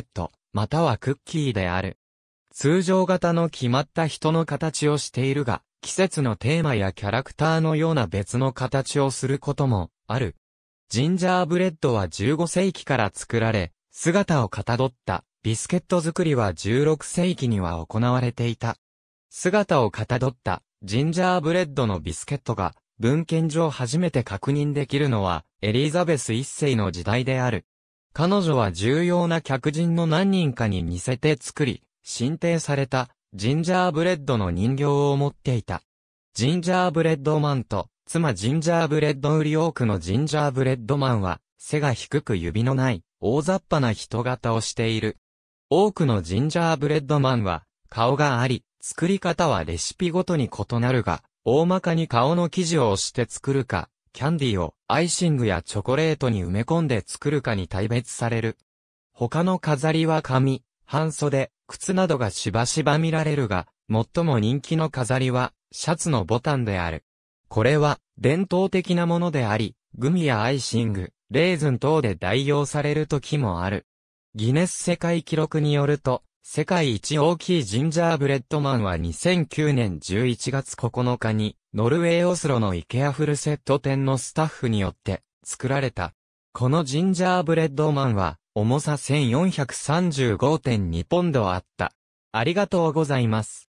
ット、またはクッキーである。通常型の決まった人の形をしているが、季節のテーマやキャラクターのような別の形をすることもある。ジンジャーブレッドは15世紀から作られ、姿をかたどったビスケット作りは16世紀には行われていた。姿をかたどったジンジャーブレッドのビスケットが文献上初めて確認できるのはエリザベス一世の時代である。彼女は重要な客人の何人かに似せて作り、進呈されたジンジャーブレッドの人形を持っていた。ジンジャーブレッドマンと、妻ジンジャーブレッド売り多くのジンジャーブレッドマンは、背が低く指のない、大雑把な人型をしている。多くのジンジャーブレッドマンは、顔があり、作り方はレシピごとに異なるが、大まかに顔の生地を押して作るか、キャンディをアイシングやチョコレートに埋め込んで作るかに大別される。他の飾りは紙、半袖、靴などがしばしば見られるが、最も人気の飾りは、シャツのボタンである。これは、伝統的なものであり、グミやアイシング、レーズン等で代用される時もある。ギネス世界記録によると、世界一大きいジンジャーブレッドマンは2009年11月9日に、ノルウェーオスロのイケアフルセット店のスタッフによって作られた。このジンジャーブレッドマンは、重さ1435.2ポンドあった。ありがとうございます。